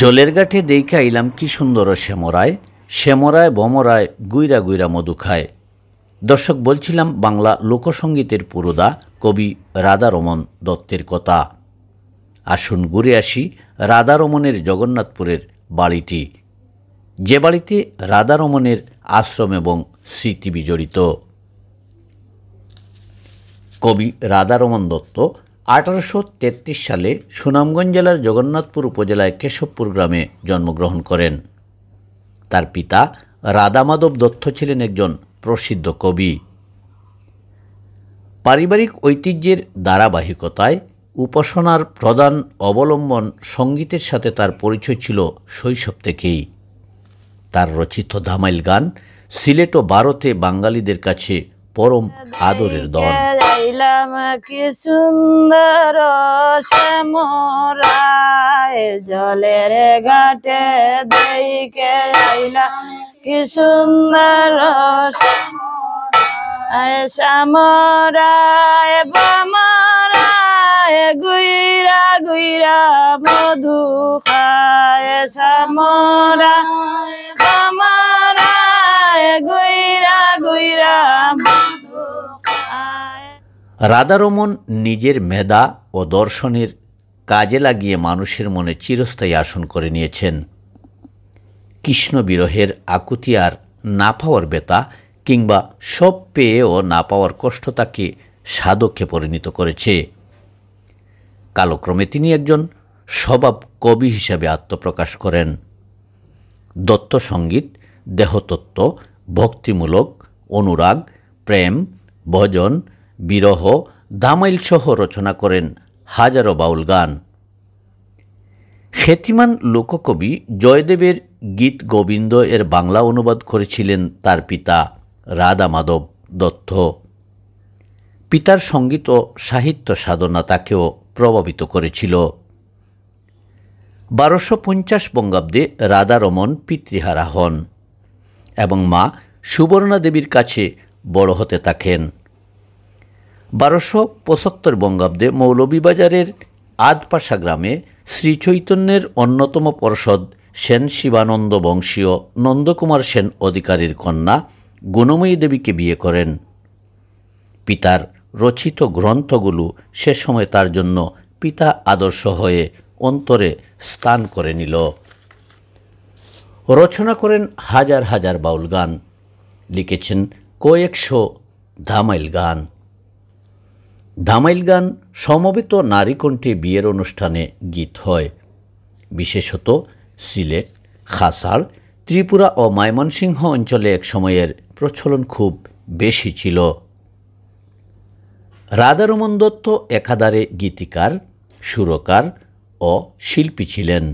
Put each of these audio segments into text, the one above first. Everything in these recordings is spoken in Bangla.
জলের গাঠে দেখা ইলাম কি সুন্দর শ্যামরায় শ্যামরায় বমরায় গুইরা গুইরা মধু খায় দর্শক বলছিলাম বাংলা লোকসঙ্গীতের পুরোদা কবি রাধারমন দত্তের কথা আসুন ঘুরে আসি রাধারমনের জগন্নাথপুরের বাড়িটি যে বাড়িতে রাধারমনের আশ্রম এবং স্মৃতি বিজড়িত কবি রাধারমন দত্ত আঠারোশো সালে সুনামগঞ্জ জেলার জগন্নাথপুর উপজেলায় কেশবপুর গ্রামে জন্মগ্রহণ করেন তার পিতা রাধামাধব দত্ত ছিলেন একজন প্রসিদ্ধ কবি পারিবারিক ঐতিহ্যের ধারাবাহিকতায় উপাসনার প্রধান অবলম্বন সঙ্গীতের সাথে তার পরিচয় ছিল শৈশব থেকেই তার রচিত ধামাইল গান সিলেট ও ভারতে বাঙালিদের কাছে পরম আদরের দল পাইলাম কি সুন্দর শ্যামরায় জলের ঘাটে দইকে আইলাম কি সুন্দর শ্যামরায় বামরা গুইরা গুইরা মধু খায় শ্যামরা রাধারমন নিজের মেধা ও দর্শনের কাজে লাগিয়ে মানুষের মনে চিরস্থায়ী আসন করে নিয়েছেন কৃষ্ণ বিরহের আকুতি আর না পাওয়ার বেতা কিংবা সব পেয়েও না পাওয়ার কষ্ট তাকে সাধককে পরিণত করেছে কালক্রমে তিনি একজন স্বভাব কবি হিসাবে আত্মপ্রকাশ করেন দত্ত সঙ্গীত দেহতত্ত্ব ভক্তিমূলক অনুরাগ প্রেম ভজন বিরহ দামাইলসহ রচনা করেন হাজারো বাউল গান খ্যাতিমান লোককবি জয়দেবের গীত গোবিন্দ এর বাংলা অনুবাদ করেছিলেন তার পিতা রাধা মাধব দত্ত পিতার সঙ্গীত ও সাহিত্য সাধনা তাকেও প্রভাবিত করেছিল বারোশো পঞ্চাশ বঙ্গাব্দে রাধারমন পিতৃহারা হন এবং মা সুবর্ণা দেবীর কাছে বড় হতে থাকেন বারোশো পঁচাত্তর বঙ্গাব্দে মৌলভীবাজারের আদপাশা গ্রামে শ্রী চৈতন্যের অন্যতম পর্ষদ সেন শিবানন্দ বংশীয় নন্দকুমার সেন অধিকারীর কন্যা গুণময়ী দেবীকে বিয়ে করেন পিতার রচিত গ্রন্থগুলো সে সময় তার জন্য পিতা আদর্শ হয়ে অন্তরে স্থান করে নিল রচনা করেন হাজার হাজার বাউল গান লিখেছেন কয়েকশো ধামাইল গান ধামাইল গান সমবেত নারীকণ্ঠে বিয়ের অনুষ্ঠানে গীত হয় বিশেষত সিলেট খাসার ত্রিপুরা ও মায়মনসিংহ অঞ্চলে এক সময়ের প্রচলন খুব বেশি ছিল রাধারমন দত্ত একাধারে গীতিকার সুরকার ও শিল্পী ছিলেন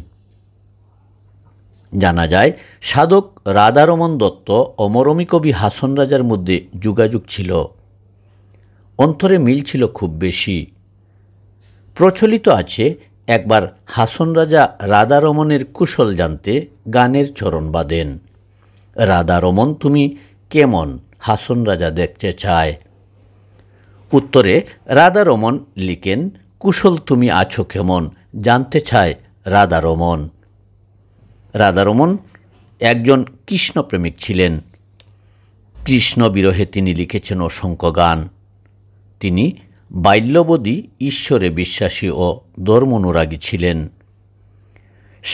জানা যায় সাধক রাধারমন দত্ত ও মরমী কবি হাসন রাজার মধ্যে যোগাযোগ ছিল অন্তরে মিল ছিল খুব বেশি প্রচলিত আছে একবার হাসন রাজা রাধারমণের কুশল জানতে গানের চরণ বাঁধেন রাধারমণ তুমি কেমন হাসন রাজা দেখতে চায় উত্তরে রাধারমণ লিখেন কুশল তুমি আছো কেমন জানতে চায় রাধারমণ রাধারমণ একজন কৃষ্ণপ্রেমিক ছিলেন কৃষ্ণ বিরহে তিনি লিখেছেন অসংখ্য গান তিনি বাল্যবধী ঈশ্বরে বিশ্বাসী ও ধর্মনুরাগী ছিলেন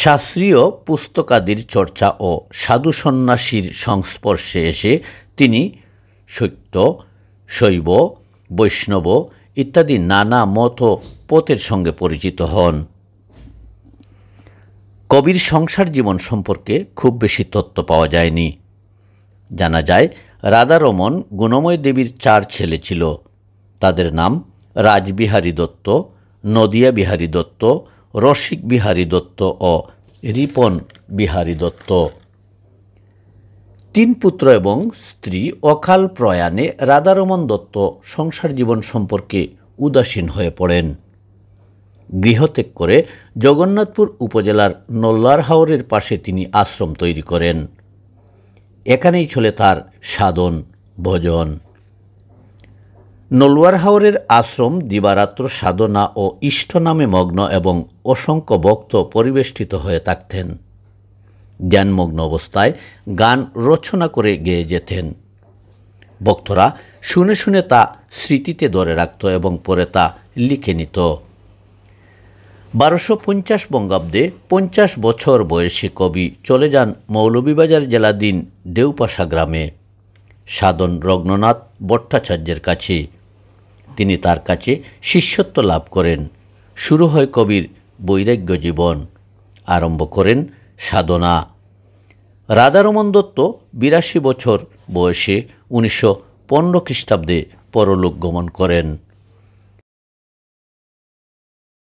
শাস্ত্রীয় পুস্তকাদির চর্চা ও সাধু সন্ন্যাসীর সংস্পর্শে এসে তিনি সত্য শৈব বৈষ্ণব ইত্যাদি নানা মত পথের সঙ্গে পরিচিত হন কবির সংসার জীবন সম্পর্কে খুব বেশি তথ্য পাওয়া যায়নি জানা যায় রাধারমন গুণময় দেবীর চার ছেলে ছিল তাদের নাম রাজবিহারী দত্ত নদিয়া বিহারী দত্ত রসিক বিহারী দত্ত ও রিপন বিহারী দত্ত তিন পুত্র এবং স্ত্রী অকাল প্রয়াণে রাধারমন দত্ত সংসার জীবন সম্পর্কে উদাসীন হয়ে পড়েন গৃহত্যাগ করে জগন্নাথপুর উপজেলার নল্লার হাওরের পাশে তিনি আশ্রম তৈরি করেন এখানেই চলে তার সাধন ভজন নলুয়ার হাওরের আশ্রম দিবারাত্র সাধনা ও ইষ্ট নামে মগ্ন এবং অসংখ্য ভক্ত পরিবেষ্টিত হয়ে থাকতেন জ্ঞানমগ্ন অবস্থায় গান রচনা করে গেয়ে যেতেন ভক্তরা শুনে শুনে তা স্মৃতিতে ধরে রাখত এবং পরে তা লিখে নিত বারোশো পঞ্চাশ বঙ্গাব্দে পঞ্চাশ বছর বয়সী কবি চলে যান মৌলভীবাজার জেলাধীন দেউপাশা গ্রামে সাধন রগ্ননাথ ভট্টাচার্যের কাছে তিনি তার কাছে শিষ্যত্ব লাভ করেন শুরু হয় কবির বৈরাগ্য জীবন আরম্ভ করেন সাধনা রাধারমন দত্ত বিরাশি বছর বয়সে উনিশশো পনেরো খ্রিস্টাব্দে পরলোক গমন করেন